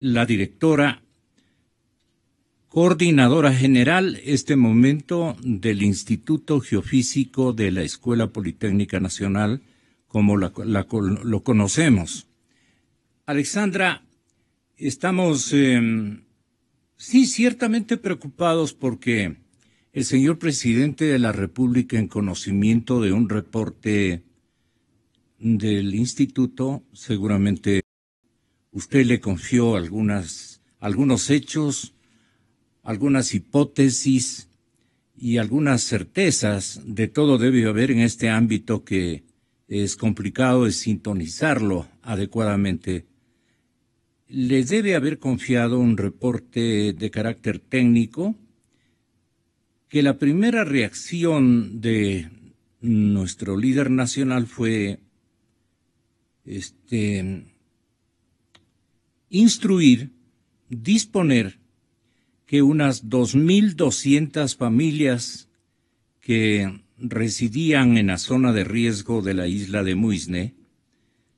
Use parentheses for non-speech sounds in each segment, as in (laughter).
la directora coordinadora general este momento del Instituto Geofísico de la Escuela Politécnica Nacional, como lo conocemos. Alexandra, estamos, em, sí, ciertamente preocupados porque el señor presidente de la República, en conocimiento de un reporte del instituto, seguramente Usted le confió algunas, algunos hechos, algunas hipótesis y algunas certezas. De todo debe haber en este ámbito que es complicado sintonizarlo adecuadamente. Le debe haber confiado un reporte de carácter técnico que la primera reacción de nuestro líder nacional fue este instruir, disponer que unas 2.200 familias que residían en la zona de riesgo de la isla de Muisne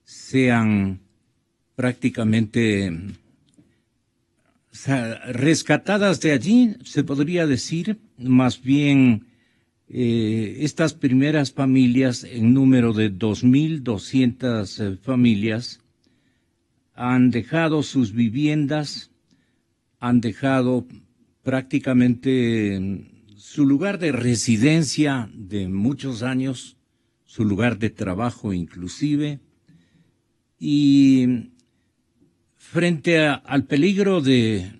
sean prácticamente rescatadas de allí, se podría decir, más bien eh, estas primeras familias en número de 2.200 eh, familias han dejado sus viviendas, han dejado prácticamente mm, su lugar de residencia de muchos años, su lugar de trabajo inclusive, y mm, frente al peligro de,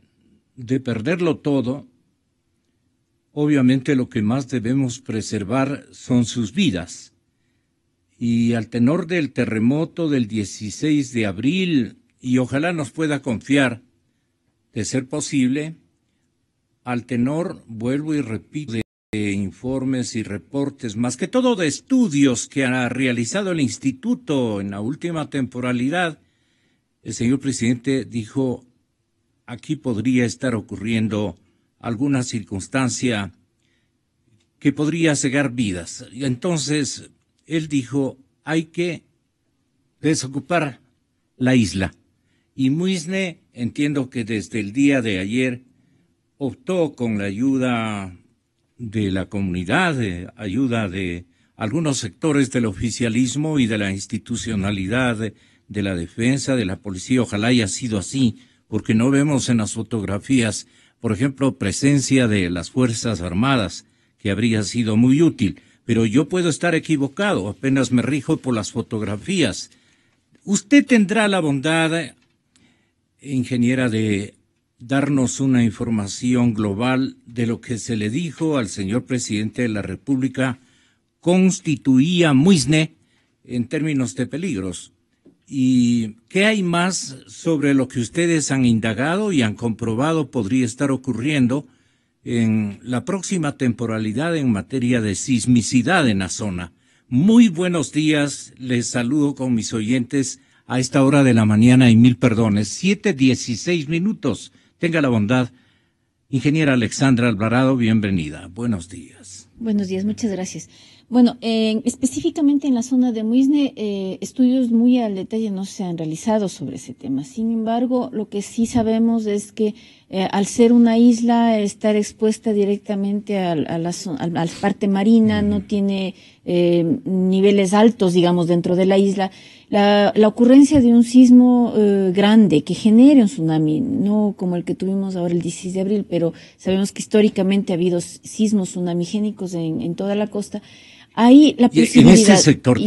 de perderlo todo, obviamente lo que más debemos preservar son sus vidas. Y al tenor del terremoto del 16 de abril y ojalá nos pueda confiar, de ser posible, al tenor, vuelvo y repito, de informes y reportes, más que todo de estudios que ha realizado el instituto en la última temporalidad, el señor presidente dijo, aquí podría estar ocurriendo alguna circunstancia que podría cegar vidas. Y entonces él dijo, hay que desocupar la isla. Y Muisne, entiendo que desde el día de ayer, optó con la ayuda de la comunidad, ayuda de algunos sectores del oficialismo y de la institucionalidad de la defensa, de la policía. Ojalá haya sido así, porque no vemos en las fotografías, por ejemplo, presencia de las Fuerzas Armadas, que habría sido muy útil. Pero yo puedo estar equivocado, apenas me rijo por las fotografías. Usted tendrá la bondad, ingeniera, de darnos una información global de lo que se le dijo al señor presidente de la República constituía Muisne en términos de peligros. ¿Y qué hay más sobre lo que ustedes han indagado y han comprobado podría estar ocurriendo en la próxima temporalidad en materia de sismicidad en la zona? Muy buenos días, les saludo con mis oyentes a esta hora de la mañana y mil perdones. Siete dieciséis minutos. Tenga la bondad. Ingeniera Alexandra Alvarado, bienvenida. Buenos días. Buenos días, muchas gracias. Bueno, eh, específicamente en la zona de Muisne, eh, estudios muy al detalle no se han realizado sobre ese tema. Sin embargo, lo que sí sabemos es que eh, al ser una isla, estar expuesta directamente a, la, parte marina, no tiene eh, niveles altos, digamos, dentro de la isla. La, ocurrencia de un sismo eh, grande que genere un tsunami, no como el que tuvimos ahora el 16 de abril, pero sabemos que históricamente ha habido sismos tsunamigénicos en, en toda la costa, Ahí la posibilidad.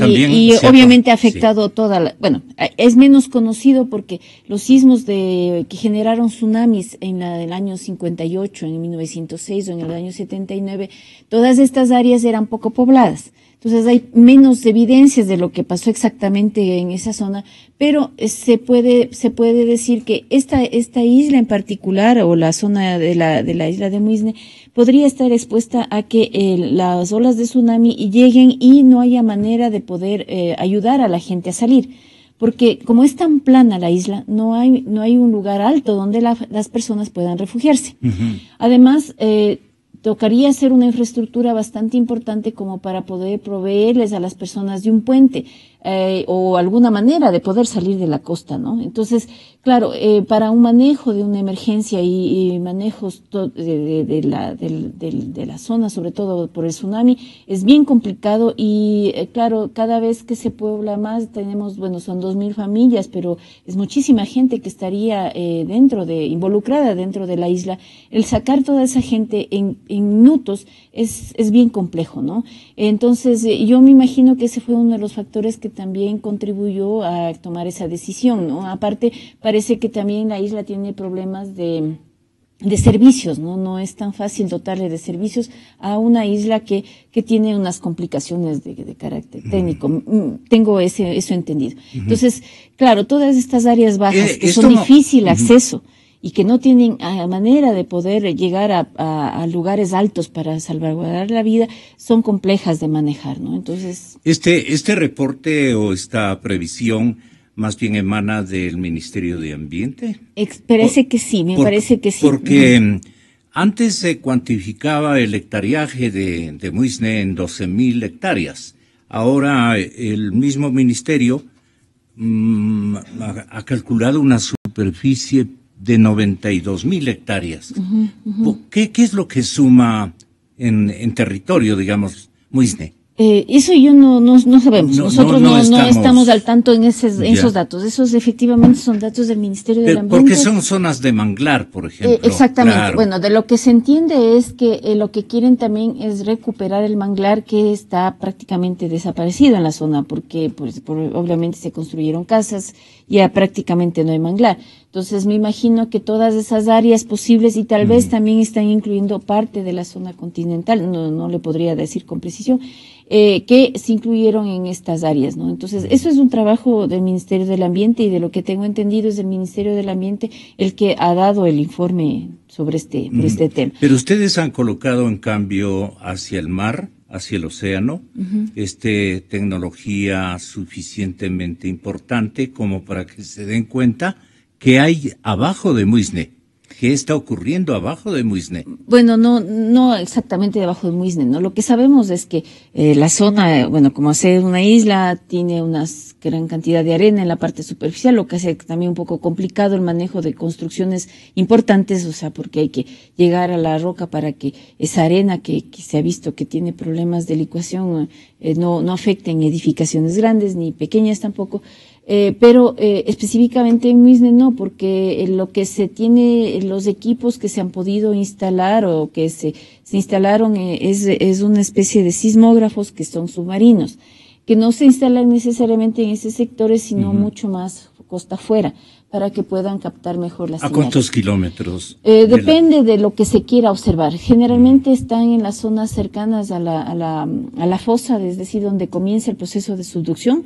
Y obviamente ha afectado toda la. Bueno, eh, es menos conocido porque los sismos de, que generaron tsunamis en la del año 58, en 1906 o en el año 79, todas estas áreas eran poco pobladas. Entonces hay menos evidencias de lo que pasó exactamente en esa zona, pero eh, se puede, se puede decir que esta, esta isla en particular o la zona de la, de la isla de Muisne podría estar expuesta a que eh, las olas de tsunami lleguen y no haya manera de poder eh, ayudar a la gente a salir porque como es tan plana la isla, no hay, no hay un lugar alto donde las personas puedan refugiarse. Además, Tocaría hacer una infraestructura bastante importante como para poder proveerles a las personas de un puente. Eh, o alguna manera de poder salir de la costa, ¿no? Entonces, claro, eh, para un manejo de una emergencia y, manejos de, la, de, la, zona, sobre todo por el tsunami, es bien complicado y, eh, claro, cada vez que se puebla más, tenemos, bueno, son dos mil familias, pero es muchísima gente que estaría dentro de, involucrada dentro de la isla. El sacar toda esa gente en, en minutos es, es bien complejo, ¿no? Entonces, yo me imagino que ese fue uno de los factores que también contribuyó a tomar esa decisión, ¿no? Aparte, parece que también la isla tiene problemas de, servicios, ¿no? No es tan fácil dotarle de servicios a una isla que, que tiene unas complicaciones de, carácter técnico. Mm, mm, tengo ese, eso entendido. Entonces, claro, todas estas áreas bajas eh, que son difícil acceso y que no tienen ah, manera de poder llegar a, lugares altos para salvaguardar la vida, son complejas de manejar, ¿no? Entonces. Este, este reporte o esta previsión más bien emana del Ministerio de Ambiente. parece que sí, me parece que sí. Porque antes se cuantificaba el hectariaje de, Muisne en 12.000 hectáreas. Ahora eh, el mismo ministerio mm, ha, ha calculado una superficie de 92 mil hectáreas. ¿Qué, es lo que suma en, territorio, digamos, Muisne? Eh, eso yo no, no, sabemos. Nosotros no, estamos, al tanto en, esos datos. Esos efectivamente son datos del Ministerio de, del Ambiente. Porque son zonas de manglar, por eh, ejemplo. exactamente. Bueno, de lo que se entiende es que eh, lo que quieren también es recuperar el manglar que está prácticamente desaparecido en la zona, porque pues, obviamente se construyeron casas y ya prácticamente no hay manglar. Entonces me imagino que todas esas áreas posibles y tal vez también están incluyendo parte de la zona continental, no, no le podría decir con precisión, eh, que se incluyeron en estas áreas, ¿no? Entonces, eso es un trabajo del Ministerio del Ambiente y de lo que tengo entendido es del Ministerio del Ambiente el que ha dado el informe sobre este, este tema. Pero ustedes han colocado, en cambio, hacia el mar, hacia el océano, este, tecnología suficientemente importante como para que se den cuenta que hay abajo de Muisne. ¿Qué está ocurriendo abajo de Muisne? Bueno, no, no exactamente debajo de Muisne, ¿no? Lo que sabemos es que eh, la zona, eh, bueno, como hace una isla, tiene una gran cantidad de arena en la parte superficial, lo que hace también un poco complicado el manejo de construcciones importantes, o sea, porque hay que llegar a la roca para que esa arena que, se ha visto que tiene problemas de licuación eh, no, no afecte en edificaciones grandes ni pequeñas tampoco. Eh, pero eh, específicamente en Muisne no, porque eh, lo que se tiene, los equipos que se han podido instalar o que se, se instalaron es, es una especie de sismógrafos que son submarinos, que no se instalan necesariamente en ese sector, sino mucho más costa afuera para que puedan captar mejor las ¿A cuántos kilómetros? Eh, depende de lo que se quiera observar. Generalmente están en las zonas cercanas a la, a la, a la fosa, es decir, donde comienza el proceso de subducción,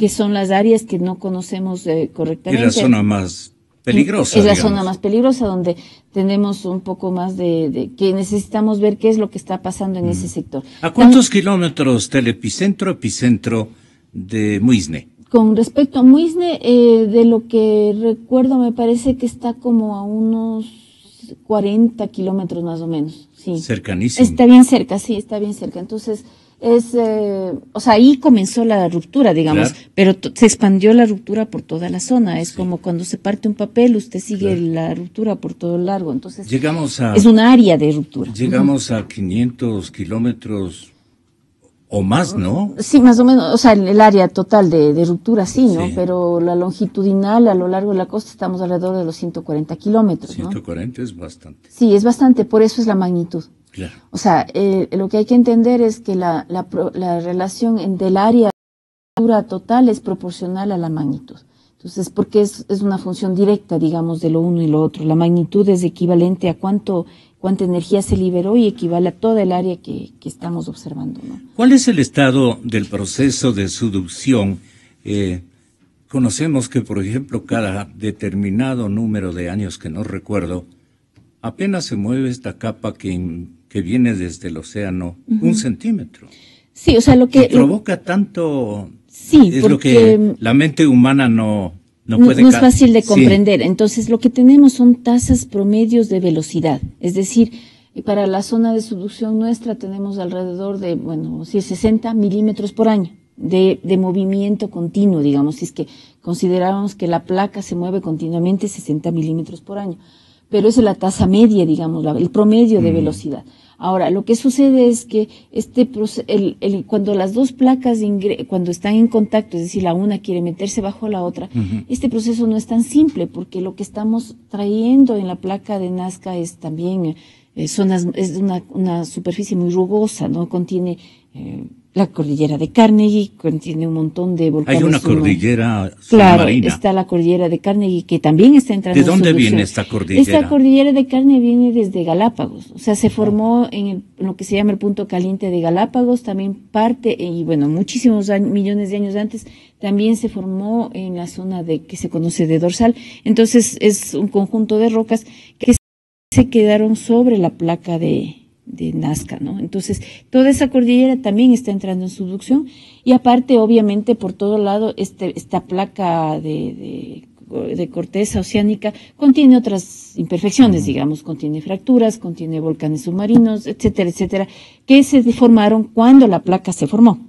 que son las áreas que no conocemos correctamente. Eh, es la zona más peligrosa. Es la zona más peligrosa donde tenemos un poco más de, que necesitamos ver qué es lo que está pasando en mm. ese sector. ¿A cuántos kilómetros del epicentro, epicentro de Muisne? con respecto a Muisne, eh, de lo que recuerdo, me parece que está como a unos 40 kilómetros más o menos. Sí. Cercanísimo. Está bien cerca, sí, está bien cerca. Entonces, es, eh, o sea, ahí comenzó la ruptura, digamos, pero se expandió la ruptura por toda la zona. Es como cuando se parte un papel, usted sigue la ruptura por todo el largo. Entonces, llegamos a, es un área de ruptura. Llegamos a 500 kilómetros o más, ¿no? Sí, más o menos, o sea, el área total de, ruptura, sí, ¿no? Pero la longitudinal a lo largo de la costa estamos alrededor de los 140 kilómetros. 140 es bastante. Sí, es bastante, por eso es la magnitud. Claro. O sea, eh, lo que hay que entender es que la, relación entre del área de ruptura total es proporcional a la magnitud. Entonces, porque es, es una función directa, digamos, de lo uno y lo otro. La magnitud es equivalente a cuánto cuánta energía se liberó y equivale a toda el área que, estamos observando. ¿no? ¿Cuál es el estado del proceso de subducción? Eh, conocemos que, por ejemplo, cada determinado número de años que no recuerdo, apenas se mueve esta capa que, que viene desde el océano un centímetro. Sí, o sea, lo que... provoca tanto... Sí, es lo que la mente humana no, no, es fácil de comprender. Entonces, lo que tenemos son tasas promedios de velocidad. Es decir, eh, para la zona de subducción nuestra tenemos alrededor de, bueno, si 60 milímetros por año de, movimiento continuo, digamos, si es que consideramos que la placa se mueve continuamente 60 milímetros por año. Pero esa es la tasa media, digamos, el promedio de mm. velocidad. Ahora, lo que sucede es que este el, el, cuando las dos placas cuando están en contacto, es decir, la una quiere meterse bajo la otra, este proceso no es tan simple porque lo que estamos trayendo en la placa de Nazca es también zonas, eh, es una, una, superficie muy rugosa, ¿no? Contiene eh, la cordillera de Carnegie contiene un montón de volcanes. Hay una cordillera Claro, está la cordillera de Carnegie que también está entrando. ¿De dónde viene esta cordillera? Esta cordillera de Carnegie viene desde Galápagos, o sea, se formó en, lo que se llama el punto caliente de Galápagos, también parte y bueno, muchísimos millones de años antes también se formó en la zona de que se conoce de dorsal. Entonces es un conjunto de rocas que se quedaron sobre la placa de de Nazca, ¿no? Entonces, toda esa cordillera también está entrando en subducción y aparte, obviamente, por todo lado, este, esta placa de, corteza oceánica contiene otras imperfecciones, digamos, contiene fracturas, contiene volcanes submarinos, etcétera, etcétera, que se deformaron cuando la placa se formó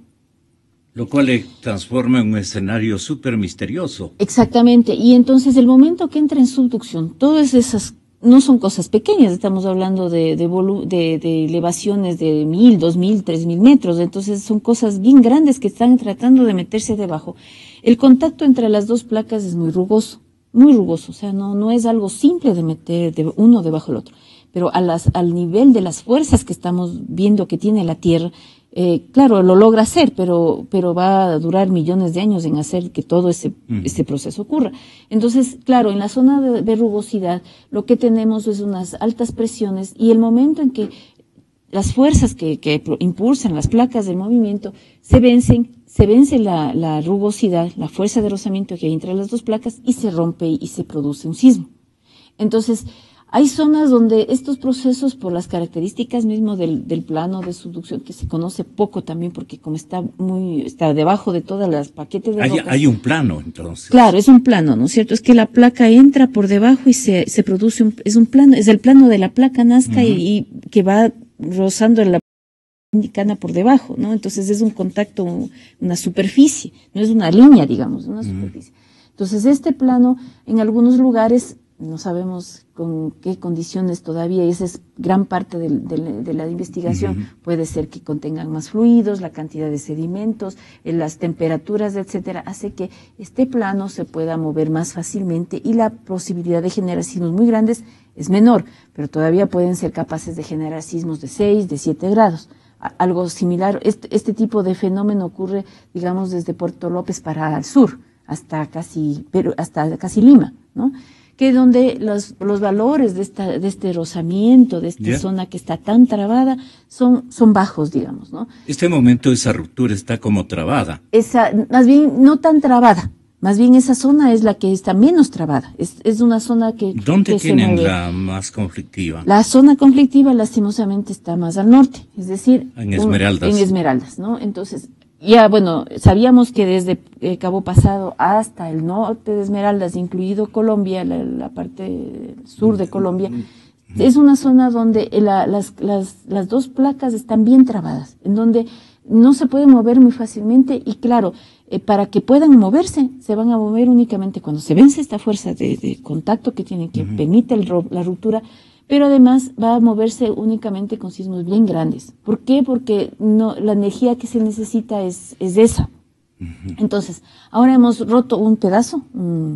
lo cual le transforma en un escenario súper misterioso. Exactamente, y entonces el momento que entra en subducción, todas esas no son cosas pequeñas, estamos hablando de, de, de, elevaciones de mil, dos mil, tres mil metros, entonces son cosas bien grandes que están tratando de meterse debajo. El contacto entre las dos placas es muy rugoso, muy rugoso, o sea, no, no es algo simple de meter de uno debajo del otro, pero a las, al nivel de las fuerzas que estamos viendo que tiene la Tierra, eh, claro, lo logra hacer, pero, pero va a durar millones de años en hacer que todo ese, proceso ocurra. Entonces, claro, en la zona de, rugosidad lo que tenemos es unas altas presiones y el momento en que las fuerzas que, que impulsan las placas del movimiento se vencen, se vence la, la, rugosidad, la fuerza de rozamiento que hay entre las dos placas y se rompe y se produce un sismo. Entonces, hay zonas donde estos procesos, por las características mismo del, plano de subducción, que se conoce poco también, porque como está muy, está debajo de todas las paquetes de hay, hay un plano, entonces. Claro, es un plano, ¿no es cierto? Es que la placa entra por debajo y se, produce un, es un plano, es el plano de la placa nazca y, que va rozando la indicana por debajo, ¿no? Entonces es un contacto, una superficie, no es una línea, digamos, una superficie. Entonces este plano en algunos lugares no sabemos con qué condiciones todavía, y esa es gran parte de, la investigación, puede ser que contengan más fluidos, la cantidad de sedimentos, eh, las temperaturas, etcétera, hace que este plano se pueda mover más fácilmente y la posibilidad de generar sismos muy grandes es menor, pero todavía pueden ser capaces de generar sismos de 6, de 7 grados algo similar. Este, este, tipo de fenómeno ocurre, digamos, desde Puerto López para el sur hasta casi, pero hasta casi Lima, ¿no? que donde los, los valores de, esta, de este rozamiento, de esta zona que está tan trabada, son, son bajos, digamos, ¿no? Este momento esa ruptura está como trabada. Esa, más bien, no tan trabada, más bien esa zona es la que está menos trabada. Es, una zona que... ¿Dónde tienen la más conflictiva? La zona conflictiva lastimosamente está más al norte, es decir... En Esmeraldas. en Esmeraldas, ¿no? Entonces, ya, bueno, sabíamos que desde eh, Cabo Pasado hasta el norte de Esmeraldas, incluido Colombia, la, parte sur de Colombia, es una zona donde eh, las, dos placas están bien trabadas, en donde no se puede mover muy fácilmente y claro, eh, para que puedan moverse, se van a mover únicamente cuando se vence esta fuerza de, contacto que tiene que permite la ruptura, pero además va a moverse únicamente con sismos bien grandes. ¿Por qué? Porque no, la energía que se necesita es, es esa. Entonces, ahora hemos roto un pedazo, mm,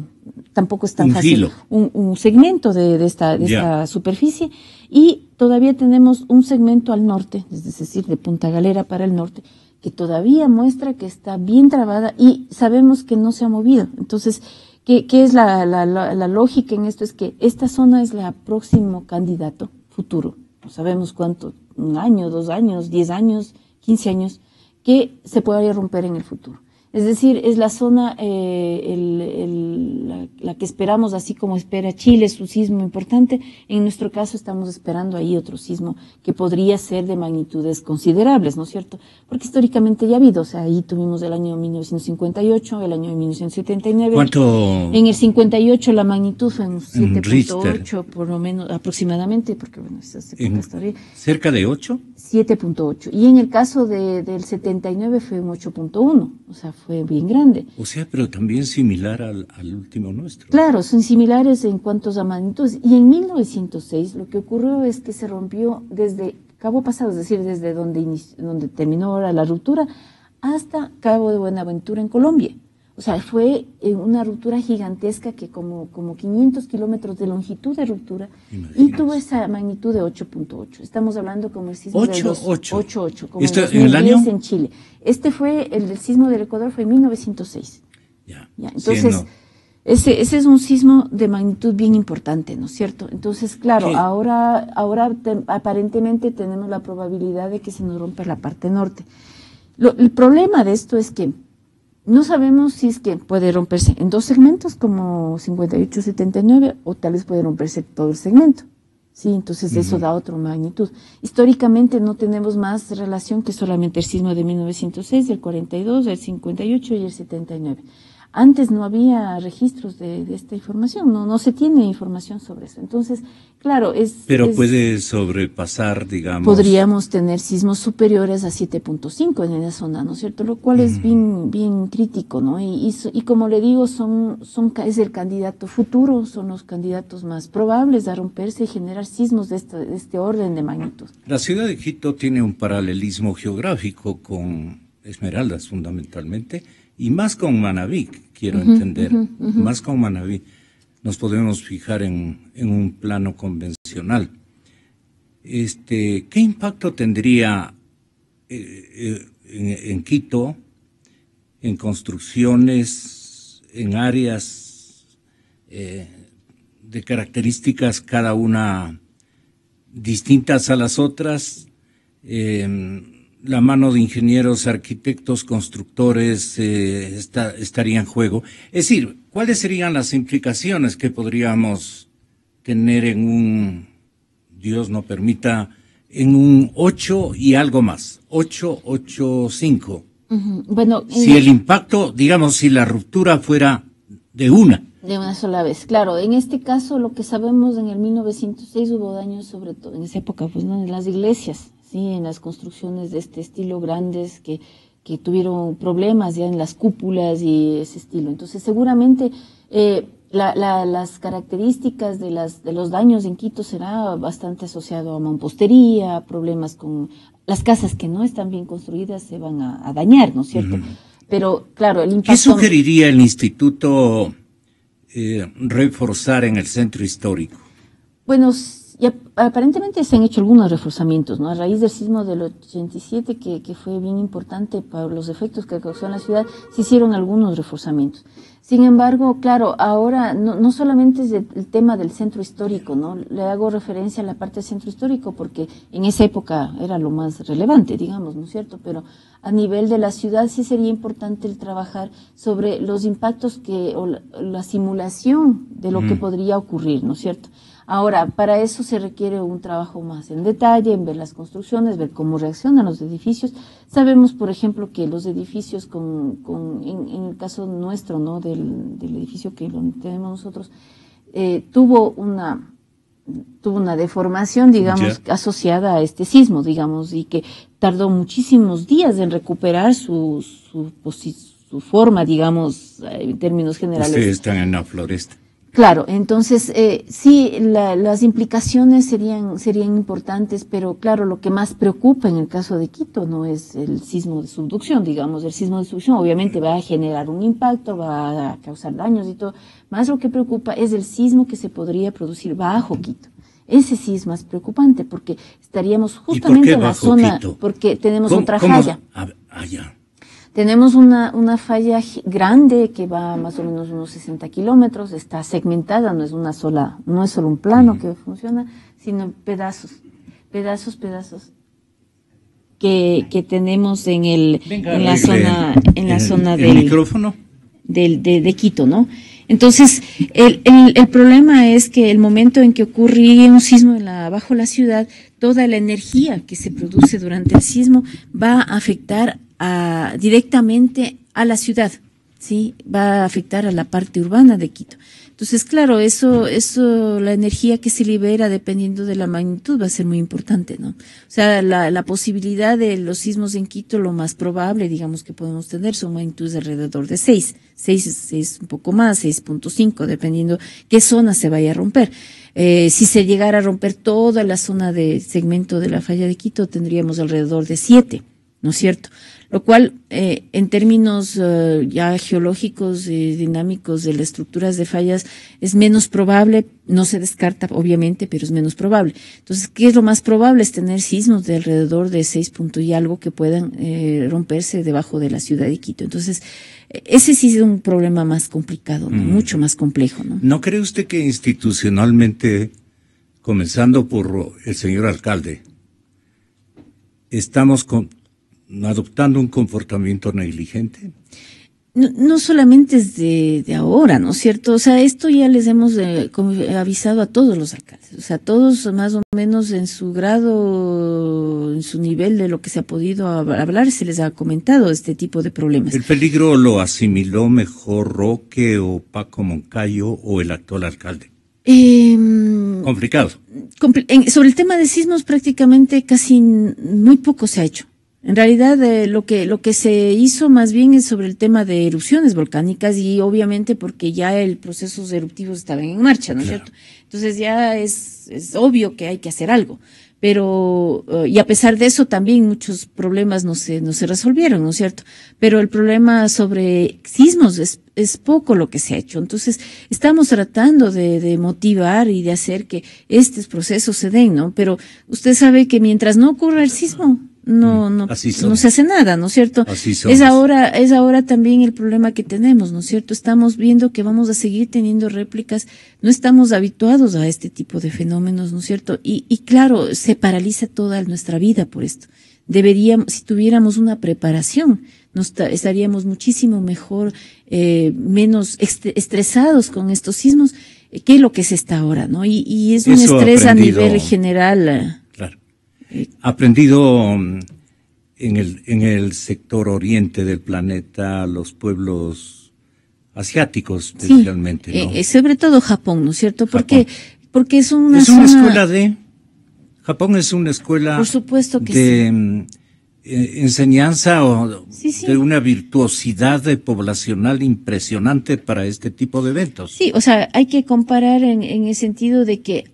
tampoco es tan fácil, un, segmento de, esta, de esta, superficie y todavía tenemos un segmento al norte, es decir, de Punta Galera para el norte, que todavía muestra que está bien trabada y sabemos que no se ha movido. Entonces, ¿Qué, es la, la, la, lógica en esto? Es que esta zona es la próximo candidato futuro. No sabemos cuánto, un año, dos años, diez años, quince años, que se puede romper en el futuro. Es decir, es la zona eh, el, la, que esperamos, así como espera Chile su sismo importante. En nuestro caso estamos esperando ahí otro sismo que podría ser de magnitudes considerables, ¿no es cierto? Porque históricamente ya ha habido, o sea, ahí tuvimos el año 1958, el año 1979. ¿Cuánto? En el 58 la magnitud fue en 7.8 por lo menos aproximadamente, porque bueno, es la ¿Cerca de 8? 7.8. Y en el caso de, del 79 fue un 8.1, o sea, fue bien grande. O sea, pero también similar al, último nuestro. Claro, son similares en cuantos a magnitud. Y en 1906 lo que ocurrió es que se rompió desde Cabo Pasado, es decir, desde donde, donde terminó ahora la ruptura, hasta Cabo de Buenaventura en Colombia. O sea, fue eh, una ruptura gigantesca que como, como 500 kilómetros de longitud de ruptura y tuvo esa magnitud de 8.8. Estamos hablando como el sismo de 8.8. como en el año? en Chile. Este fue, el, sismo del Ecuador fue en 1906. Ya. entonces, ese, es un sismo de magnitud bien importante, ¿no es cierto? Entonces, claro, ahora, ahora aparentemente tenemos la probabilidad de que se nos rompa la parte norte. el problema de esto es que no sabemos si es que puede romperse en dos segmentos como 58-79 o tal vez puede romperse todo el segmento. Sí, entonces eso da otra magnitud. Históricamente no tenemos más relación que solamente el sismo de 1906, el 42, el 58 y el 79 antes no había registros de, esta información, no, no se tiene información sobre eso. Entonces, claro, es... Pero puede sobrepasar, digamos... Podríamos tener sismos superiores a 7.5 en esa zona, ¿no es cierto? Lo cual es bien, bien crítico, ¿no? Y, y, como le digo, son, son, es el candidato futuro, son los candidatos más probables a romperse y generar sismos de, de este orden de magnitud. La ciudad de Quito tiene un paralelismo geográfico con Esmeraldas, fundamentalmente y más con Manaví, quiero entender, más con Manaví nos podemos fijar en, un plano convencional. Este, ¿Qué impacto tendría eh, eh, en, Quito, en construcciones, en áreas eh, de características cada una distintas a las otras? la mano de ingenieros, arquitectos, constructores eh, estaría en juego. Es decir, ¿cuáles serían las implicaciones que podríamos tener en un, Dios no permita, en un 8 y algo más? 8, 8, 5. Bueno, si el impacto, digamos, si la ruptura fuera de una. De una sola vez, claro. En este caso, lo que sabemos en el 1906 hubo daños, sobre todo en esa época, pues en las iglesias en las construcciones de este estilo grandes que, tuvieron problemas ya en las cúpulas y ese estilo. Entonces, seguramente eh, las características de, las, de los daños en Quito será bastante asociado a mampostería, problemas con las casas que no están bien construidas se van a, dañar, ¿no es cierto? Pero claro, el impacto. ¿Qué sugeriría el instituto eh, reforzar en el centro histórico? Bueno, y aparentemente se han hecho algunos reforzamientos, ¿no? A raíz del sismo del 87, que, que fue bien importante para los efectos que causó en la ciudad, se hicieron algunos reforzamientos. Sin embargo, claro, ahora no, solamente es el, tema del centro histórico, ¿no? Le hago referencia a la parte del centro histórico porque en esa época era lo más relevante, digamos, ¿no es cierto? Pero a nivel de la ciudad sí sería importante el trabajar sobre los impactos que, o la, simulación de lo que mm. podría ocurrir, ¿no es cierto? Ahora, para eso se requiere un trabajo más en detalle, en ver las construcciones, ver cómo reaccionan los edificios. Sabemos, por ejemplo, que los edificios, con, con, en, el caso nuestro, ¿no? del, edificio que tenemos nosotros, eh, tuvo una tuvo una deformación, digamos, asociada a este sismo, digamos, y que tardó muchísimos días en recuperar su, su, su forma, digamos, eh, en términos generales. están en la floresta. Claro, entonces eh, sí, las implicaciones serían, serían importantes, pero claro, lo que más preocupa en el caso de Quito no es el sismo de subducción, digamos, el sismo de subducción obviamente va a generar un impacto, va a causar daños y todo, más lo que preocupa es el sismo que se podría producir bajo Quito. Ese sí es más preocupante porque estaríamos justamente en la zona, porque tenemos otra jaya. Tenemos una, una falla grande que va más o menos unos 60 kilómetros, está segmentada, no es una sola, no es solo un plano que funciona, sino pedazos, pedazos, pedazos que, que tenemos en el en la zona en la zona del del, de, Quito, ¿no? Entonces, el, el, problema es que el momento en que ocurre un sismo en la, bajo la ciudad, toda la energía que se produce durante el sismo va a afectar directamente a la ciudad, ¿sí? Va a afectar a la parte urbana de Quito. Entonces, claro, eso, eso, la energía que se libera dependiendo de la magnitud va a ser muy importante, ¿no? O sea, la, posibilidad de los sismos en Quito, lo más probable, digamos, que podemos tener son magnitudes de alrededor de 6, 6, es un poco más, 6.5, dependiendo qué zona se vaya a romper. Eh, si se llegara a romper toda la zona de segmento de la falla de Quito, tendríamos alrededor de 7, ¿no es cierto? lo cual eh, en términos eh, ya geológicos y eh, dinámicos de las estructuras de fallas es menos probable, no se descarta obviamente, pero es menos probable. Entonces, ¿qué es lo más probable? Es tener sismos de alrededor de seis puntos y algo que puedan romperse debajo de la ciudad de Quito. Entonces, ese sí es un problema más complicado, mm. mucho más complejo. ¿no? ¿No cree usted que institucionalmente, comenzando por el señor alcalde, estamos con, adoptando un comportamiento negligente? No, solamente es de, ahora, ¿no es cierto? O sea, esto ya les hemos eh, eh, avisado a todos los alcaldes, o sea, todos más o menos en su grado, en su nivel de lo que se ha podido hablar, se les ha comentado este tipo de problemas. ¿El peligro lo asimiló mejor Roque o Paco Moncayo o el actual alcalde? Em, Complicado. sobre el tema de sismos prácticamente casi muy poco se ha hecho. En realidad, eh, lo, que, lo que se hizo más bien es sobre el tema de erupciones volcánicas y obviamente porque ya el proceso eruptivo estaba en marcha, ¿no es cierto? Entonces ya es, es, obvio que hay que hacer algo. Pero, eh, y a pesar de eso también muchos problemas no se, no se resolvieron, ¿no es cierto? Pero el problema sobre sismos es, es poco lo que se ha hecho. Entonces, estamos tratando de, de motivar y de hacer que estos procesos se den, ¿no? Pero usted sabe que mientras no ocurra el sismo, no, mm, no, no se hace nada, ¿no es cierto? Es ahora, es ahora también el problema que tenemos, ¿no es cierto? Estamos viendo que vamos a seguir teniendo réplicas, no estamos habituados a este tipo de fenómenos, ¿no es cierto? Y, y claro, se paraliza toda nuestra vida por esto. Deberíamos, si tuviéramos una preparación, nos estaríamos muchísimo mejor, eh, menos este, estresados con estos sismos eh, que lo que se está ahora, ¿no? Y, y es un estrés a nivel general aprendido mm, en el, en el sector oriente del planeta, los pueblos asiáticos especialmente. Eh, eh, sobre todo Japón, ¿no es cierto? Porque, porque es una, escuela de... Japón es una escuela Por supuesto de mm, eh, enseñanza o de una virtuosidad de poblacional impresionante para este tipo de eventos. Sí, o sea, hay que comparar en el sentido de que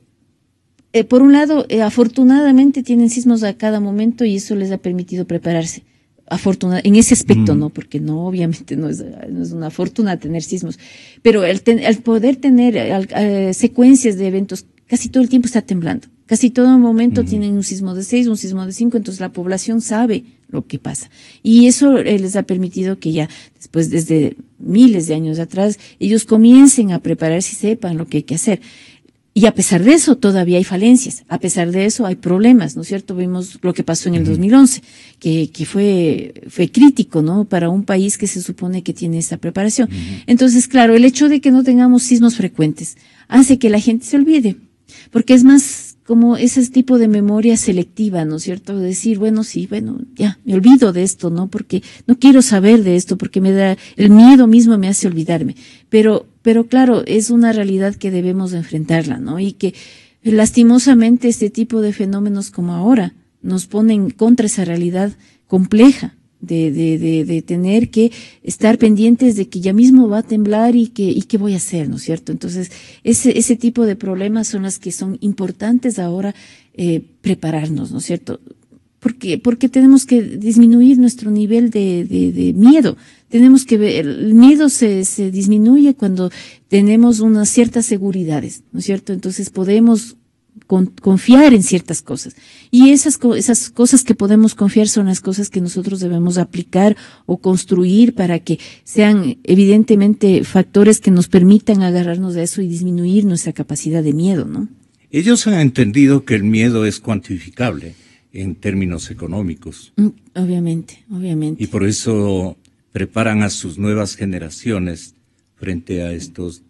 eh, por un lado, eh, afortunadamente tienen sismos a cada momento y eso les ha permitido prepararse. Afortunada, en ese aspecto no, porque no, obviamente no es, una fortuna tener sismos, pero al poder tener eh, secuencias de eventos, casi todo el tiempo está temblando, casi todo momento tienen un sismo de seis, un sismo de cinco, entonces la población sabe lo que pasa. Y eso les ha permitido que ya, después, desde miles de años atrás, ellos comiencen a prepararse y sepan lo que hay que hacer. Y a pesar de eso, todavía hay falencias, a pesar de eso hay problemas, ¿no es cierto? Vimos lo que pasó en el 2011, que, que fue, fue crítico, ¿no? Para un país que se supone que tiene esta preparación. Entonces, claro, el hecho de que no tengamos sismos frecuentes hace que la gente se olvide, porque es más como ese tipo de memoria selectiva, ¿no es cierto? Decir, bueno, sí, bueno, ya, me olvido de esto, ¿no? Porque no quiero saber de esto, porque me da, el miedo mismo me hace olvidarme. Pero, pero claro, es una realidad que debemos enfrentarla, ¿no? Y que lastimosamente este tipo de fenómenos como ahora nos ponen contra esa realidad compleja de, de, de, tener que estar pendientes de que ya mismo va a temblar y que, y qué voy a hacer, ¿no es cierto? Entonces, ese, ese tipo de problemas son las que son importantes ahora eh, prepararnos, ¿no es cierto? Porque, porque tenemos que disminuir nuestro nivel de, de miedo. Tenemos que ver, el miedo se, se disminuye cuando tenemos unas ciertas seguridades, ¿no es cierto? Entonces podemos confiar en ciertas cosas. Y esas, esas cosas que podemos confiar son las cosas que nosotros debemos aplicar o construir para que sean evidentemente factores que nos permitan agarrarnos de eso y disminuir nuestra capacidad de miedo, ¿no? Ellos han entendido que el miedo es cuantificable en términos económicos. Mm, obviamente, obviamente. Y por eso preparan a sus nuevas generaciones frente a estos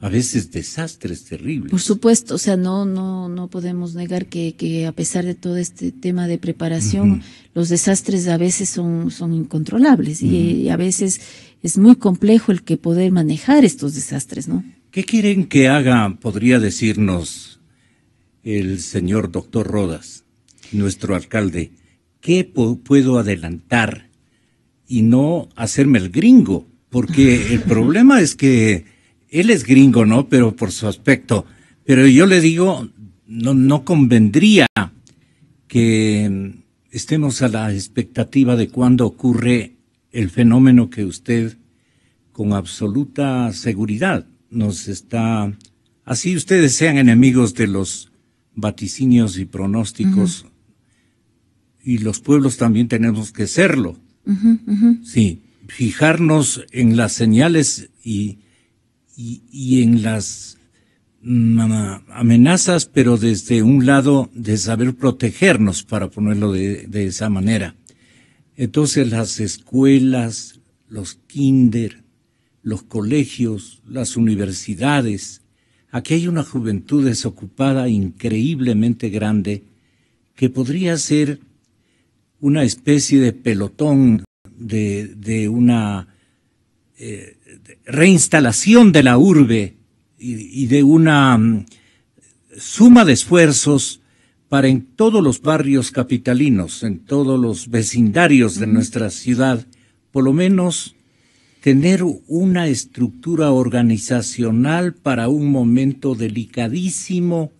a veces desastres terribles. Por supuesto, o sea, no, no, no podemos negar que, a pesar de todo este tema de preparación, los desastres a veces son, son incontrolables y, y, a veces es muy complejo el que poder manejar estos desastres, ¿no? ¿Qué quieren que haga, podría decirnos el señor doctor Rodas, nuestro alcalde? ¿Qué puedo adelantar y no hacerme el gringo? Porque el (laughs) problema es que él es gringo, ¿no? Pero por su aspecto. Pero yo le digo, no, no convendría que mm, estemos a la expectativa de cuándo ocurre el fenómeno que usted con absoluta seguridad nos está... Así ustedes sean enemigos de los vaticinios y pronósticos, y los pueblos también tenemos que serlo. Sí, fijarnos en las señales y y, en las mm, amenazas, pero desde un lado de saber protegernos, para ponerlo de, de esa manera. Entonces las escuelas, los kinder, los colegios, las universidades, aquí hay una juventud desocupada increíblemente grande que podría ser una especie de pelotón de una eh, reinstalación de la urbe y, de una mm, suma de esfuerzos para en todos los barrios capitalinos, en todos los vecindarios de nuestra ciudad, por lo menos tener una estructura organizacional para un momento delicadísimo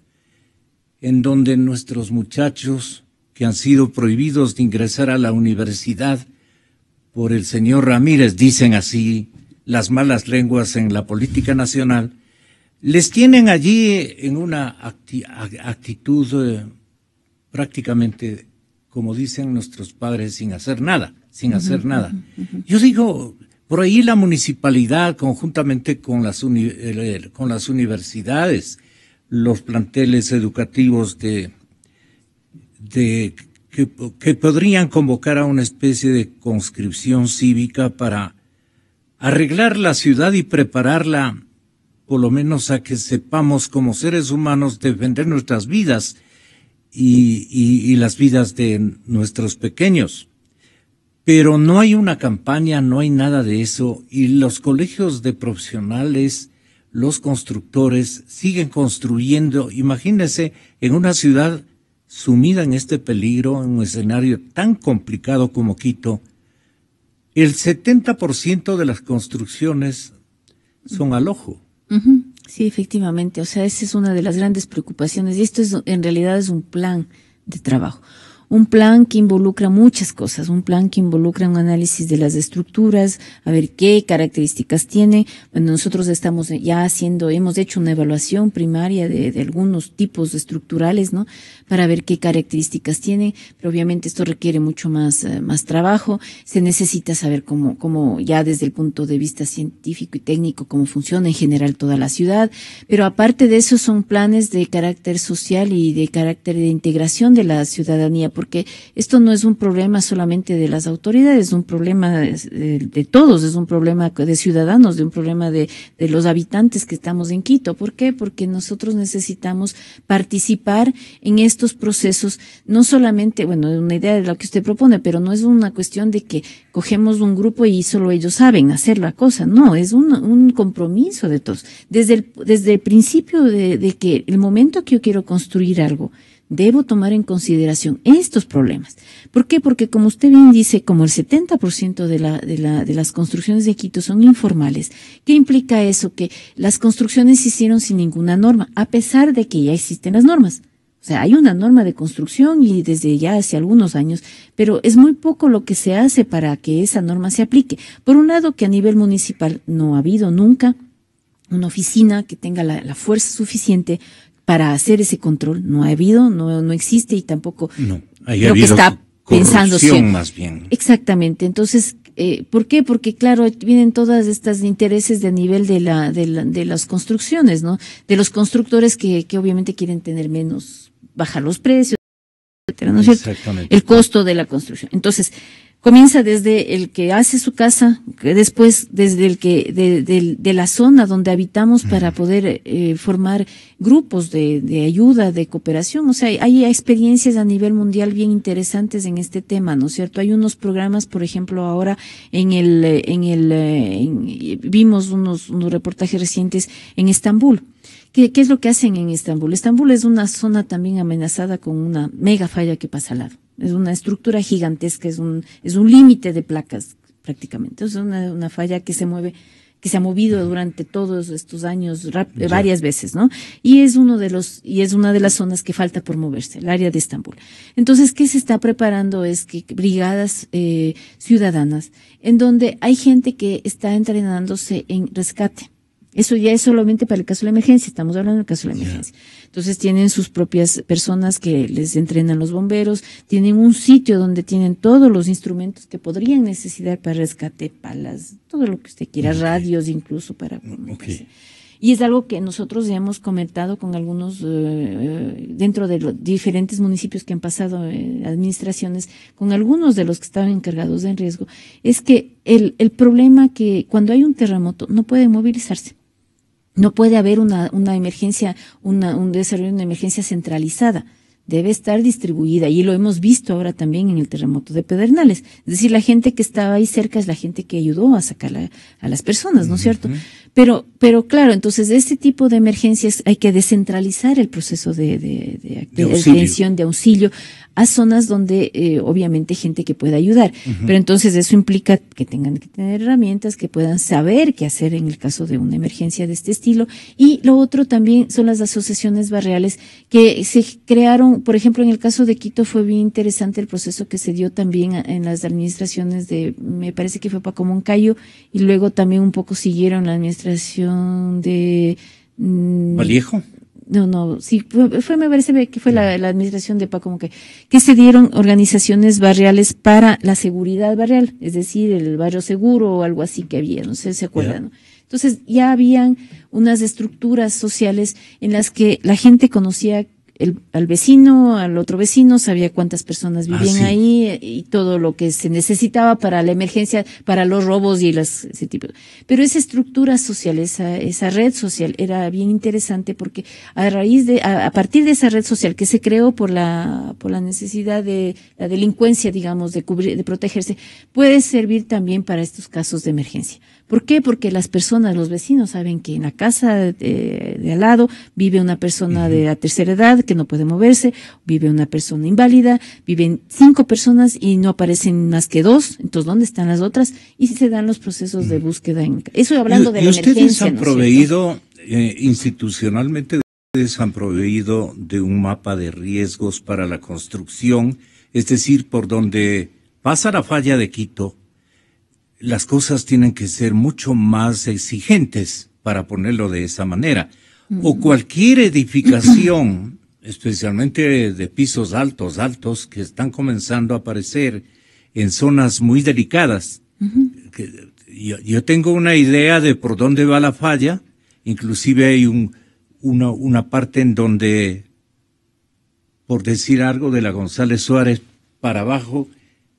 en donde nuestros muchachos que han sido prohibidos de ingresar a la universidad por el señor Ramírez, dicen así las malas lenguas en la política nacional, les tienen allí en una actitud eh, prácticamente, como dicen nuestros padres, sin hacer nada, sin hacer nada. Yo digo, por ahí la municipalidad, conjuntamente con las, con las universidades, los planteles educativos de, de que, podrían convocar a una especie de conscripción cívica para arreglar la ciudad y prepararla, por lo menos a que sepamos como seres humanos defender nuestras vidas y, y, las vidas de nuestros pequeños. Pero no hay una campaña, no hay nada de eso, y los colegios de profesionales, los constructores, siguen construyendo, imagínense, en una ciudad sumida en este peligro, en un escenario tan complicado como Quito, el 70% de las construcciones son al ojo. Sí, efectivamente. O sea, esa es una de las grandes preocupaciones y esto es, en realidad es un plan de trabajo un plan que involucra muchas cosas, un plan que involucra un análisis de las estructuras, a ver qué características tiene. Bueno, nosotros estamos ya haciendo, hemos hecho una evaluación primaria de, algunos tipos estructurales, ¿no? Para ver qué características tiene, pero obviamente esto requiere mucho más, eh, más trabajo. Se necesita saber cómo, cómo ya desde el punto de vista científico y técnico, cómo funciona en general toda la ciudad. Pero aparte de eso son planes de carácter social y de carácter de integración de la ciudadanía porque esto no es un problema solamente de las autoridades, es un problema de, todos, es un problema de ciudadanos, de un problema de, los habitantes que estamos en Quito. ¿Por qué? Porque nosotros necesitamos participar en estos procesos, no solamente, bueno, una idea de lo que usted propone, pero no es una cuestión de que cogemos un grupo y solo ellos saben hacer la cosa, no, es un, compromiso de todos. Desde el, desde principio de que el momento que yo quiero construir algo, debo tomar en consideración estos problemas. ¿Por qué? Porque como usted bien dice, como el 70% de, la, de, la, de las construcciones de Quito son informales, ¿qué implica eso? Que las construcciones se hicieron sin ninguna norma, a pesar de que ya existen las normas. O sea, hay una norma de construcción y desde ya hace algunos años, pero es muy poco lo que se hace para que esa norma se aplique. Por un lado, que a nivel municipal no ha habido nunca una oficina que tenga la, la fuerza suficiente para hacer ese control. No ha habido, no, no existe y tampoco no, que está pensando más Exactamente. Entonces, eh, ¿por qué? Porque claro, vienen todas estas intereses de nivel de la, de, de las construcciones, ¿no? De los constructores que, que obviamente quieren tener menos, bajar los precios, etcétera, ¿no es cierto? El costo de la construcción. Entonces, Comienza desde el que hace su casa, después desde el que de, de, de, la zona donde habitamos para poder eh, formar grupos de, ayuda, de cooperación. O sea, hay, experiencias a nivel mundial bien interesantes en este tema, ¿no es cierto? Hay unos programas, por ejemplo, ahora en el eh, en el eh, vimos unos, unos reportajes recientes en Estambul. ¿Qué, ¿Qué es lo que hacen en Estambul? Estambul es una zona también amenazada con una mega falla que pasa al lado es una estructura gigantesca, es un, es un límite de placas prácticamente. Es una, falla que se mueve que se ha movido durante todos estos años varias veces, ¿no? Y es uno de los y es una de las zonas que falta por moverse, el área de Estambul. Entonces, ¿qué se está preparando es que brigadas eh, ciudadanas en donde hay gente que está entrenándose en rescate. Eso ya es solamente para el caso de la emergencia, estamos hablando del caso de la emergencia. Entonces tienen sus propias personas que les entrenan los bomberos, tienen un sitio donde tienen todos los instrumentos que podrían necesitar para rescate, palas, todo lo que usted quiera, radios incluso para... Y es algo que nosotros ya hemos comentado con algunos, eh, eh, dentro de los diferentes municipios que han pasado eh, administraciones, con algunos de los que estaban encargados de en riesgo, es que el, el problema que cuando hay un terremoto no puede movilizarse. No puede haber una, una emergencia, una, un desarrollo de una emergencia centralizada. Debe estar distribuida y lo hemos visto ahora también en el terremoto de Pedernales. Es decir, la gente que estaba ahí cerca es la gente que ayudó a sacar a las personas, ¿no es cierto? Pero, pero claro, entonces de este tipo de emergencias hay que descentralizar el proceso de, de, de auxilio a zonas donde eh, obviamente gente que pueda ayudar. Pero entonces eso implica que tengan que tener herramientas, que puedan saber qué hacer en el caso de una emergencia de este estilo. Y lo otro también son las asociaciones barriales que se crearon, por ejemplo, en el caso de Quito fue bien interesante el proceso que se dio también en las administraciones de, me parece que fue Paco Moncayo, y luego también un poco siguieron la administración de... Mm, Valiejo no, no, sí, fue, me parece que fue la, administración de Paco como que se dieron organizaciones barriales para la seguridad barrial, es decir, el barrio seguro o algo así que había, no sé se acuerdan. Entonces ya habían unas estructuras sociales en las que la gente conocía el, al vecino, al otro vecino, sabía cuántas personas ah, vivían ahí y todo lo que se necesitaba para la emergencia, para los robos y las, ese tipo. Pero esa estructura social, esa, esa red social era bien interesante porque a raíz de, a partir de esa red social que se creó por la, por la necesidad de la delincuencia, digamos, de cubrir, de protegerse, puede servir también para estos casos de emergencia. ¿Por qué? Porque las personas, los vecinos saben que en la casa de, al lado vive una persona de la tercera edad que no puede moverse, vive una persona inválida, viven cinco personas y no aparecen más que dos, entonces ¿dónde están las otras? Y si se dan los procesos de búsqueda. En, eso hablando de la emergencia. ¿Y ustedes han proveído eh, institucionalmente? Ustedes han proveído de un mapa de riesgos para la construcción, es decir, por donde pasa la falla de Quito, las cosas tienen que ser mucho más exigentes, para ponerlo de esa manera. O cualquier edificación, (clears throat) especialmente de pisos altos, altos, que están comenzando a aparecer en zonas muy delicadas. yo, tengo una idea de por dónde va la falla, inclusive hay un, una parte en donde, por decir algo, de la González Suárez para abajo,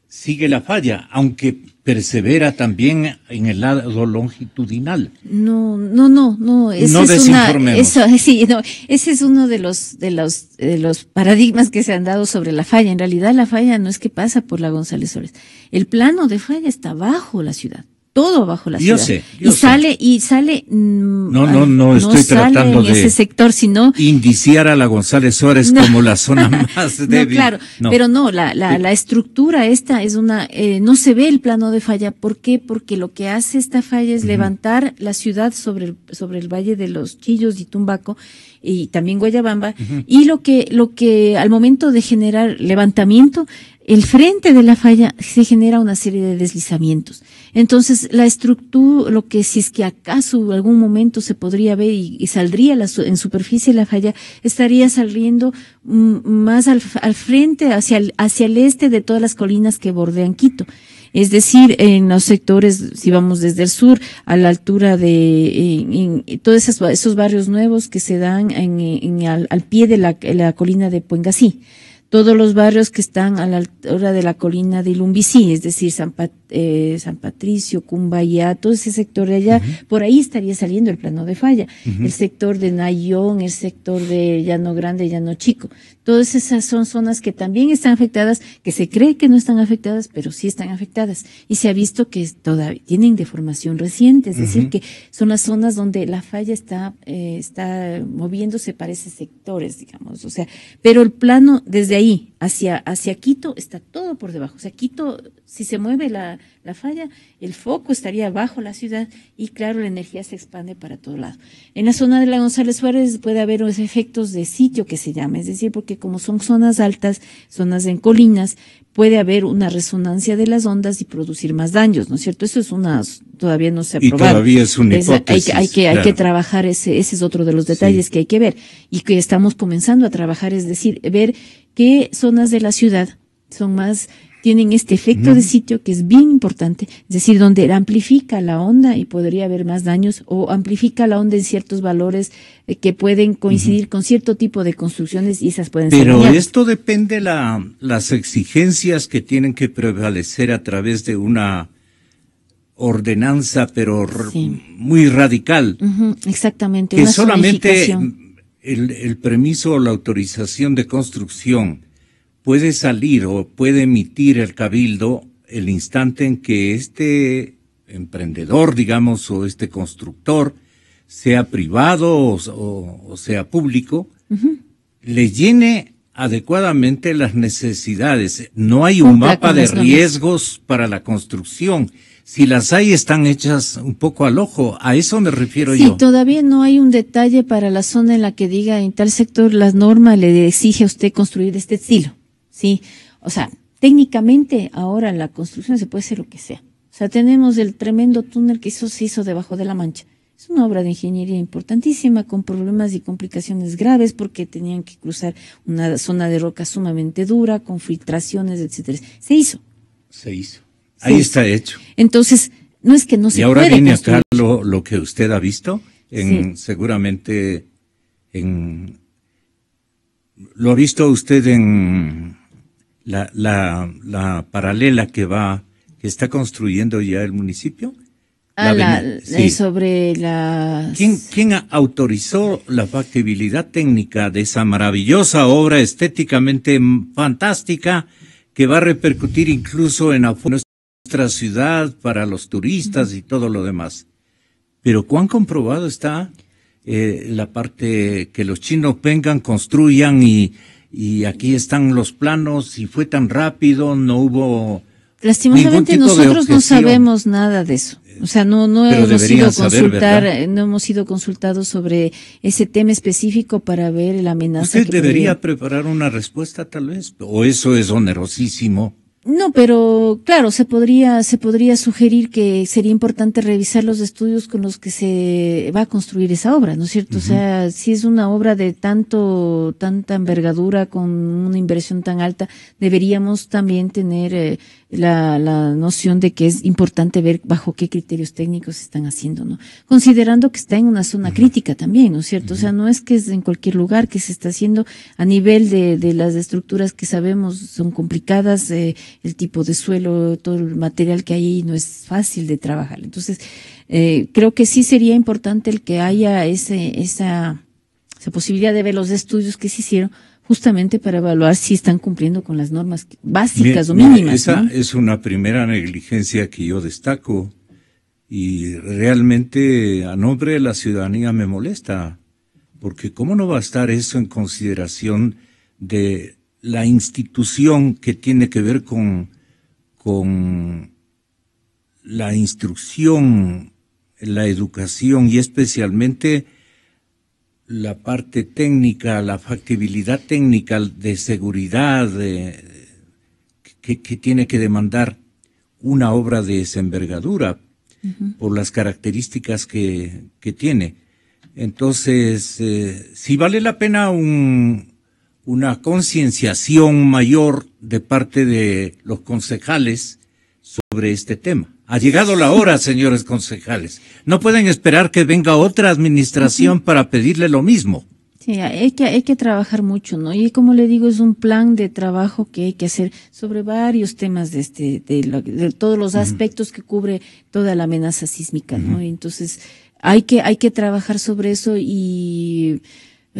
sigue la falla, aunque persevera también en el lado longitudinal. No, no, no, no. Ese es una, eso, (laughs) sí, ese es uno de los, de los, de los paradigmas que se han dado sobre la falla. En realidad, la falla no es que pasa por la González Flores. El plano de falla está bajo la ciudad todo bajo la ciudad. y sale, y sale. Mm, no, ah, no, no estoy tratando de. ese sector, sino. Indiciar a la González Suárez (laughs) como la zona (laughs) más débil. No, claro, pero no, la, la, la, estructura esta es una. Eh, no se ve el plano de falla. ¿Por qué? Porque lo que hace esta falla es levantar la ciudad sobre el, sobre el valle de los Chillos y Tumbaco y también Guayabamba. Y lo que, lo que al momento de generar levantamiento, el frente de la falla se genera una serie de deslizamientos. Entonces, la estructura, lo que si es que acaso algún momento se podría ver y, saldría en superficie la falla, estaría saliendo mm, más al, frente, hacia el, el este de todas las colinas que bordean Quito. Es decir, en los sectores, si vamos desde el sur a la altura de en, todos esos, barrios nuevos que se dan en, al, pie de la, la colina de Puengasí todos los barrios que están a la altura de la colina de Ilumbicí, es decir, San, Pat eh, San Patricio, Cumbayá, todo ese sector de allá, por ahí estaría saliendo el plano de falla. El sector de Nayón, el sector de Llano Grande, Llano Chico. Todas esas son zonas que también están afectadas, que se cree que no están afectadas, pero sí están afectadas. Y se ha visto que todavía tienen deformación reciente, es decir, que son las zonas donde la falla está, eh, está moviéndose para esos sectores, digamos. O sea, pero el plano desde ahí hacia, hacia Quito está todo por debajo. O sea, Quito, si se mueve la, la, falla, el foco estaría bajo la ciudad y claro, la energía se expande para todo lado. En la zona de la González Suárez puede haber unos efectos de sitio que se llama, es decir, porque como son zonas altas, zonas en colinas, puede haber una resonancia de las ondas y producir más daños, ¿no es cierto? Eso es una, todavía no se ha probado. Y todavía es una hipótesis. hay, que, hay que trabajar ese, ese es otro de los detalles que hay que ver y que estamos comenzando a trabajar, es decir, ver qué zonas de la ciudad son más, tienen este efecto de sitio que es bien importante, es decir, donde amplifica la onda y podría haber más daños o amplifica la onda en ciertos valores eh, que pueden coincidir con cierto tipo de construcciones y esas pueden Pero ser. Pero esto depende la las exigencias que tienen que prevalecer a través de una ordenanza, pero muy radical. exactamente. Que solamente el, el permiso o la autorización de construcción puede salir o puede emitir el cabildo el instante en que este emprendedor, digamos, o este constructor, sea privado o, sea público, le llene adecuadamente las necesidades. No hay un mapa de riesgos para la construcción. Si las hay, están hechas un poco al ojo. A eso me refiero sí, yo. todavía no hay un detalle para la zona en la que diga en tal sector las normas le exige a usted construir de este estilo. ¿sí? O sea, técnicamente ahora la construcción se puede hacer lo que sea. O sea, tenemos el tremendo túnel que eso se hizo debajo de la mancha. Es una obra de ingeniería importantísima con problemas y complicaciones graves porque tenían que cruzar una zona de roca sumamente dura, con filtraciones, etcétera. Se hizo. Se hizo. Ahí está hecho. Entonces, no es que no se y ahora viene a acá lo, que usted ha visto en seguramente en lo ha visto usted en la, la, paralela que va, que está construyendo ya el municipio. Ah, la, eh, sobre la... ¿Quién, autorizó la factibilidad técnica de esa maravillosa obra estéticamente fantástica que va a repercutir incluso en nuestra ciudad para los turistas y todo lo demás? Pero ¿cuán comprobado está eh, la parte que los chinos vengan, construyan y y aquí están los planos y fue tan rápido, no hubo... Lastimosamente nosotros no sabemos nada de eso. O sea, no, no hemos sido consultar, eh, no hemos sido consultados sobre ese tema específico para ver la amenaza. Usted debería preparar una respuesta tal vez, o eso es onerosísimo no, pero claro, se podría, se podría sugerir que sería importante revisar los estudios con los que se va a construir esa obra, ¿no es cierto? O sea, si es una obra de tanto, tanta envergadura, con una inversión tan alta, deberíamos también tener eh, la, la noción de que es importante ver bajo qué criterios técnicos se están haciendo, ¿no? Considerando que está en una zona crítica también, ¿no es cierto? O sea, no es que es en cualquier lugar que se está haciendo a nivel de, de las estructuras que sabemos son complicadas, eh, el tipo de suelo, todo el material que hay no es fácil de trabajar. Entonces, eh, creo que sí sería importante el que haya ese, esa, esa posibilidad de ver los estudios que se hicieron justamente para evaluar si están cumpliendo con las normas básicas o mínimas. esa es una primera negligencia que yo destaco y realmente a nombre de la ciudadanía me molesta, porque ¿cómo no va a estar eso en consideración de la institución que tiene que ver con, con la instrucción, la educación y especialmente la parte técnica, la factibilidad técnica de seguridad que, tiene que demandar una obra de esa envergadura por las características que, tiene. Entonces, eh, si vale la pena una concienciación mayor de parte de los concejales sobre este tema. Ha llegado la hora, señores concejales. No pueden esperar que venga otra administración para pedirle lo mismo. Sí, hay que, hay que trabajar mucho, ¿no? Y como le digo, es un plan de trabajo que hay que hacer sobre varios temas de, este, de, todos los aspectos que cubre toda la amenaza sísmica, ¿no? Entonces, hay que, hay que trabajar sobre eso y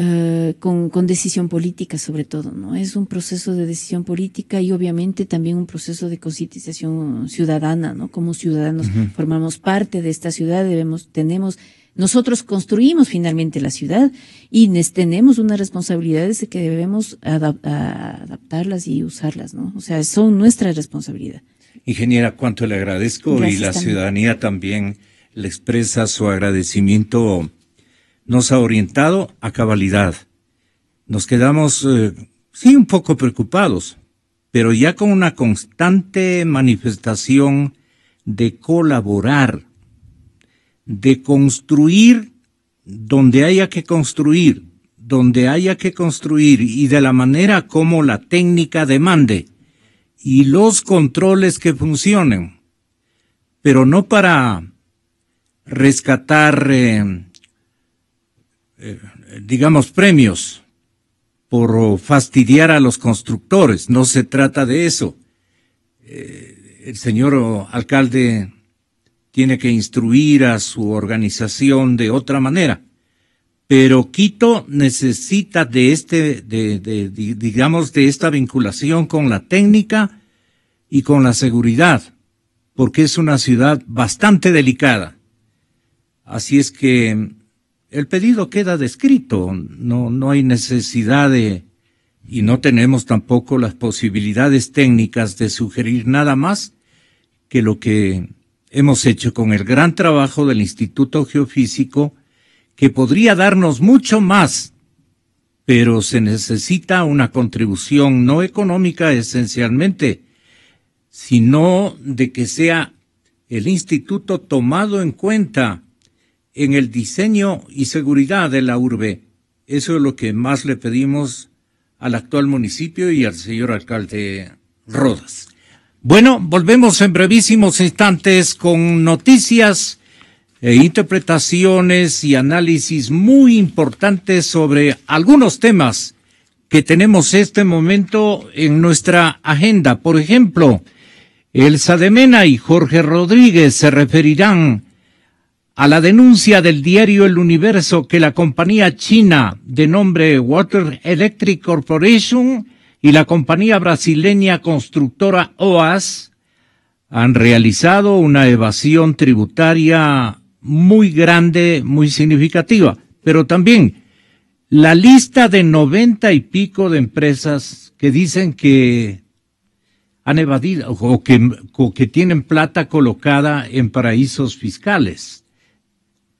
eh, con, con, decisión política sobre todo, ¿no? Es un proceso de decisión política y obviamente también un proceso de concientización ciudadana, ¿no? Como ciudadanos formamos parte de esta ciudad, debemos, tenemos nosotros construimos finalmente la ciudad y tenemos unas responsabilidades que debemos adaptarlas y usarlas, ¿no? O sea, son nuestra responsabilidad. Ingeniera, cuánto le agradezco y la ciudadanía también le expresa su agradecimiento nos ha orientado a cabalidad. Nos quedamos, eh, sí, un poco preocupados, pero ya con una constante manifestación de colaborar, de construir donde haya que construir, donde haya que construir y de la manera como la técnica demande y los controles que funcionen, pero no para rescatar eh, eh, digamos, premios por fastidiar a los constructores. No se trata de eso. Eh, el señor alcalde tiene que instruir a su organización de otra manera. Pero Quito necesita de este, de, digamos, de esta vinculación con la técnica y con la seguridad, porque es una ciudad bastante delicada. Así es que el pedido queda descrito, no, no hay necesidad de, y no tenemos tampoco las posibilidades técnicas de sugerir nada más que lo que hemos hecho con el gran trabajo del Instituto Geofísico, que podría darnos mucho más, pero se necesita una contribución no económica esencialmente, sino de que sea el instituto tomado en cuenta en el diseño y seguridad de la urbe. Eso es lo que más le pedimos al actual municipio y al señor alcalde Rodas. Bueno, volvemos en brevísimos instantes con noticias e interpretaciones y análisis muy importantes sobre algunos temas que tenemos este momento en nuestra agenda. Por ejemplo, de Mena y Jorge Rodríguez se referirán a la denuncia del diario El Universo que la compañía china de nombre Water Electric Corporation y la compañía brasileña constructora OAS han realizado una evasión tributaria muy grande, muy significativa, pero también la lista de noventa y pico de empresas que dicen que han evadido o que, que tienen plata colocada en paraísos fiscales.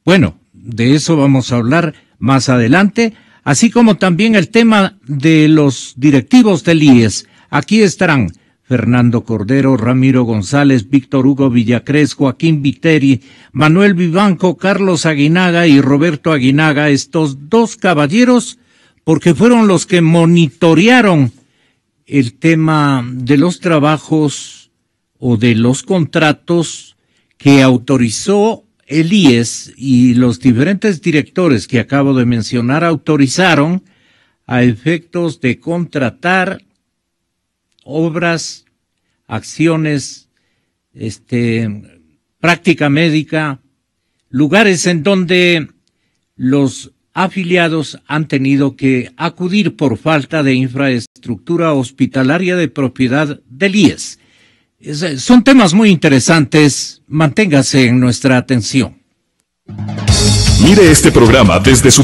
Bueno, de eso vamos a hablar más adelante, así como también el tema de los directivos del IES. Aquí estarán Fernando Cordero, Ramiro González, Víctor Hugo Villacres, Joaquín Viteri, Manuel Vivanco, Carlos Aguinaga y Roberto Aguinaga, estos dos caballeros, porque fueron los que monitorearon el tema de los trabajos o de los contratos que autorizó el IES y los diferentes directores que acabo de mencionar autorizaron a efectos de contratar obras, acciones, este, práctica médica, lugares en donde los afiliados han tenido que acudir por falta de infraestructura hospitalaria de propiedad del IES. Eh, son temas muy interesantes. Manténgase en nuestra atención. Mire este programa desde su